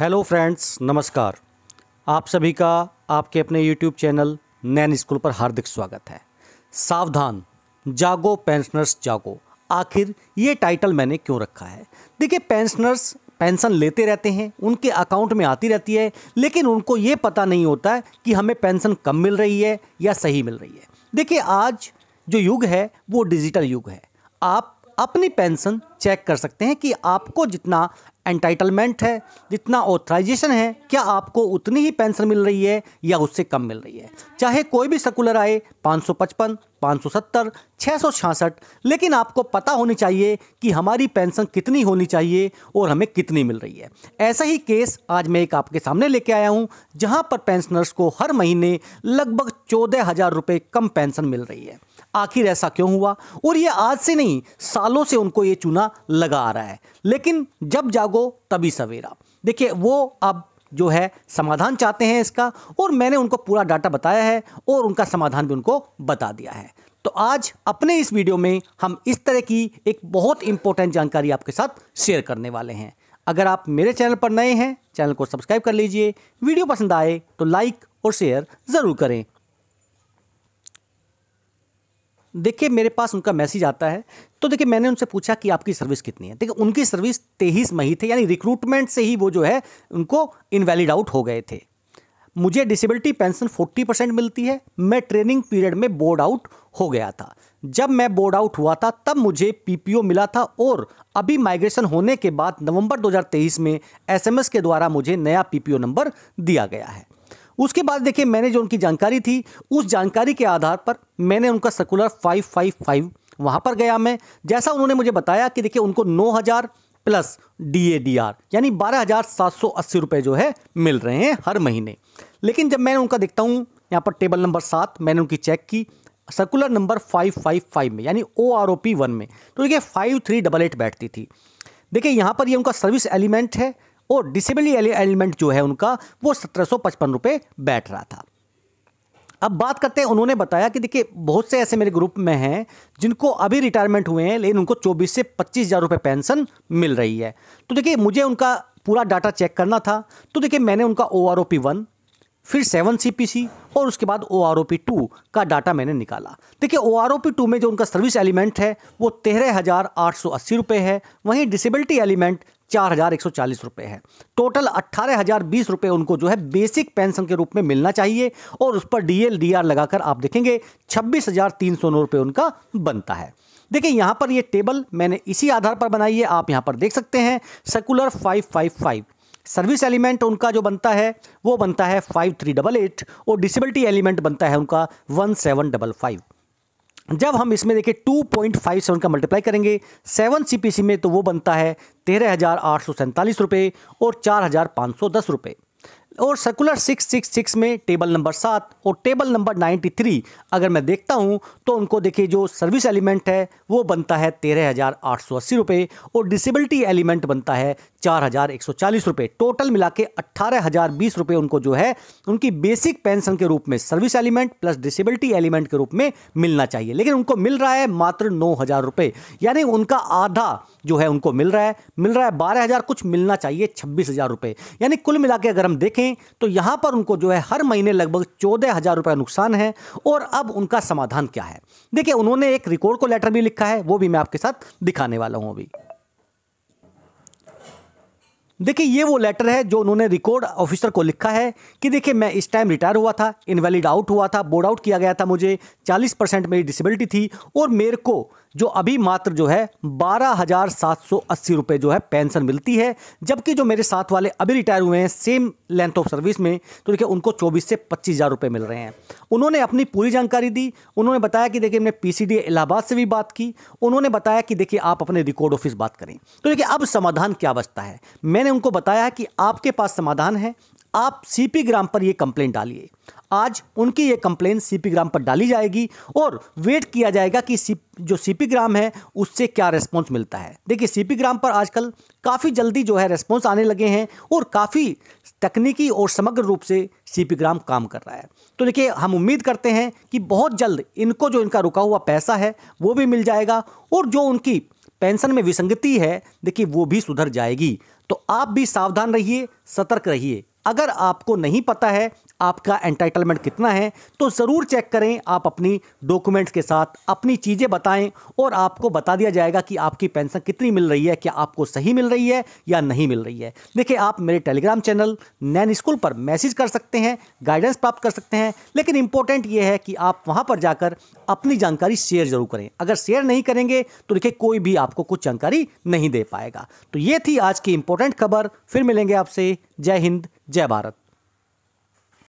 hello friends नमस्कार आप सभी का आपके अपने यूट्यूब चैनल नैन स्कूल पर हार्दिक स्वागत है सावधान जागो पेंशनर्स जागो आखिर ये टाइटल मैंने क्यों रखा है देखिए पेंशनर्स पेंशन लेते रहते हैं उनके अकाउंट में आती रहती है लेकिन उनको ये पता नहीं होता है कि हमें पेंशन कम मिल रही है या सही मिल रही है देखिए आज जो युग है वो डिजिटल युग है आप अपनी पेंशन चेक कर सकते हैं कि आपको जितना एंटाइटलमेंट है जितना ऑथराइजेशन है क्या आपको उतनी ही पेंशन मिल रही है या उससे कम मिल रही है चाहे कोई भी सर्कुलर आए 555, 570, 666 लेकिन आपको पता होनी चाहिए कि हमारी पेंशन कितनी होनी चाहिए और हमें कितनी मिल रही है ऐसा ही केस आज मैं एक आपके सामने लेके आया हूँ जहाँ पर पेंशनर्स को हर महीने लगभग चौदह हज़ार रुपये कम पेंशन मिल रही है आखिर ऐसा क्यों हुआ और ये आज से नहीं सालों से उनको ये चूना लगा आ रहा है लेकिन जब जागो तभी सवेरा देखिए वो अब जो है समाधान चाहते हैं इसका और मैंने उनको पूरा डाटा बताया है और उनका समाधान भी उनको बता दिया है तो आज अपने इस वीडियो में हम इस तरह की एक बहुत इंपॉर्टेंट जानकारी आपके साथ शेयर करने वाले हैं अगर आप मेरे चैनल पर नए हैं चैनल को सब्सक्राइब कर लीजिए वीडियो पसंद आए तो लाइक और शेयर ज़रूर करें देखिए मेरे पास उनका मैसेज आता है तो देखिए मैंने उनसे पूछा कि आपकी सर्विस कितनी है देखिए उनकी सर्विस तेईस मई थे यानी रिक्रूटमेंट से ही वो जो है उनको इनवैलिड आउट हो गए थे मुझे डिसेबिलिटी पेंशन 40 परसेंट मिलती है मैं ट्रेनिंग पीरियड में बोर्ड आउट हो गया था जब मैं बोर्ड आउट हुआ था तब मुझे पीपीओ मिला था और अभी माइग्रेशन होने के बाद नवंबर 2023 में एसएमएस के द्वारा मुझे नया पीपीओ नंबर दिया गया है उसके बाद देखिए मैंने जो उनकी जानकारी थी उस जानकारी के आधार पर मैंने उनका सर्कुलर फाइव फाइव फाइव वहाँ पर गया मैं जैसा उन्होंने मुझे बताया कि देखिए उनको नौ हज़ार plus D A D R यानी बारह हज़ार सात सौ अस्सी रुपये जो है मिल रहे हैं हर महीने लेकिन जब मैं उनका देखता हूँ यहाँ पर टेबल नंबर सात मैंने उनकी चेक की circular number five five five में यानी O R O P one में तो देखिए फाइव थ्री डबल एट बैठती थी देखिए यहाँ पर ये यह उनका सर्विस एलिमेंट है और डिसेबिलिटी एलिमेंट जो है उनका वो सत्रह सौ पचपन रुपये बैठ रहा था अब बात करते हैं उन्होंने बताया कि देखिए बहुत से ऐसे मेरे ग्रुप में हैं जिनको अभी रिटायरमेंट हुए हैं लेकिन उनको 24 से पच्चीस हज़ार रुपये पेंशन मिल रही है तो देखिए मुझे उनका पूरा डाटा चेक करना था तो देखिए मैंने उनका O R O P one फिर सेवन सी पी सी और उसके बाद O R O P two का डाटा मैंने निकाला देखिए O R O P two में जो उनका सर्विस एलिमेंट है वो तेरह हज़ार आठ सौ अस्सी रुपये है वहीं डिसेबिलिटी एलिमेंट चार हज़ार एक सौ चालीस रुपए है टोटल अट्ठारह हज़ार बीस रुपए उनको जो है बेसिक पेंशन के रूप में मिलना चाहिए और उस पर डी एल डी आर लगाकर आप देखेंगे छब्बीस हज़ार तीन सौ नौ रुपए उनका बनता है देखिए यहां पर ये टेबल मैंने इसी आधार पर बनाई है आप यहां पर देख सकते हैं circular five five five service element उनका जो बनता है वो बनता है फाइव थ्री डबल एट और डिसेबिलिटी एलिमेंट बनता है उनका वन सेवन डबल फाइव जब हम इसमें देखें टू पॉइंट फाइव सेवन का मल्टीप्लाई करेंगे सेवन सी में तो वो बनता है तेरह हज़ार आठ सौ सैंतालीस रुपये और चार हज़ार पाँच सौ दस रुपये और सर्कुलर 666 में टेबल नंबर सात और टेबल नंबर 93 अगर मैं देखता हूँ तो उनको देखिए जो सर्विस एलिमेंट है वो बनता है तेरह हज़ार आठ सौ अस्सी रुपये और डिसेबिलिटी एलिमेंट बनता है चार हज़ार एक सौ चालीस रुपये टोटल मिला के अट्ठारह हज़ार बीस रुपये उनको जो है उनकी बेसिक पेंशन के रूप में service element plus disability element के रूप में मिलना चाहिए लेकिन उनको मिल रहा है मात्र नौ हज़ार रुपये यानी उनका आधा जो है उनको मिल रहा है मिल रहा है बारह हज़ार कुछ मिलना चाहिए छब्बीस हज़ार रुपये यानी कुल मिला के अगर हम देखें लें तो यहां पर उनको जो है हर महीने लगभग चौदह हज़ार रुपए नुकसान है और अब उनका समाधान क्या है देखिए उन्होंने एक रिकॉर्ड को लेटर भी लिखा है वो भी मैं आपके साथ दिखाने वाला हूं अभी देखिए ये वो लेटर है जो उन्होंने रिकॉर्ड ऑफिसर को लिखा है कि देखिए मैं इस टाइम रिटायर हुआ था इनवैलिड आउट हुआ था बोर्ड आउट किया गया था मुझे 40 परसेंट मेरी डिसेबिलिटी थी और मेरे को जो अभी मात्र जो है बारह हज़ार सात सौ अस्सी रुपये जो है पेंशन मिलती है जबकि जो मेरे साथ वाले अभी रिटायर हुए हैं सेम लेंथ ऑफ सर्विस में तो देखिए उनको चौबीस से पच्चीस हज़ार रुपये मिल रहे हैं उन्होंने अपनी पूरी जानकारी दी उन्होंने बताया कि देखिए हमने पी इलाहाबाद से भी बात की उन्होंने बताया कि देखिए आप अपने रिकॉर्ड ऑफिस बात करें तो देखिए अब समाधान क्या बचता है मैंने उनको बताया कि आपके पास समाधान है आप सीपी ग्राम पर यह कंप्लेंट डालिए आज उनकी ये कंप्लेन सीपी ग्राम पर डाली जाएगी और वेट किया जाएगा कि सी जो सीपी ग्राम है उससे क्या रेस्पॉन्स मिलता है देखिए सीपी ग्राम पर आजकल काफ़ी जल्दी जो है रेस्पॉन्स आने लगे हैं और काफ़ी तकनीकी और समग्र रूप से सीपी ग्राम काम कर रहा है तो देखिए हम उम्मीद करते हैं कि बहुत जल्द इनको जो इनका रुका हुआ पैसा है वो भी मिल जाएगा और जो उनकी पेंशन में विसंगति है देखिए वो भी सुधर जाएगी तो आप भी सावधान रहिए सतर्क रहिए अगर आपको नहीं पता है आपका एंटाइटलमेंट कितना है तो ज़रूर चेक करें आप अपनी डॉक्यूमेंट्स के साथ अपनी चीज़ें बताएं और आपको बता दिया जाएगा कि आपकी पेंशन कितनी मिल रही है क्या आपको सही मिल रही है या नहीं मिल रही है देखिए आप मेरे टेलीग्राम चैनल नैन स्कूल पर मैसेज कर सकते हैं गाइडेंस प्राप्त कर सकते हैं लेकिन इंपॉर्टेंट ये है कि आप वहाँ पर जाकर अपनी जानकारी शेयर जरूर करें अगर शेयर नहीं करेंगे तो देखिए कोई भी आपको कुछ जानकारी नहीं दे पाएगा तो ये थी आज की इंपॉर्टेंट खबर फिर मिलेंगे आपसे जय हिंद जय भारत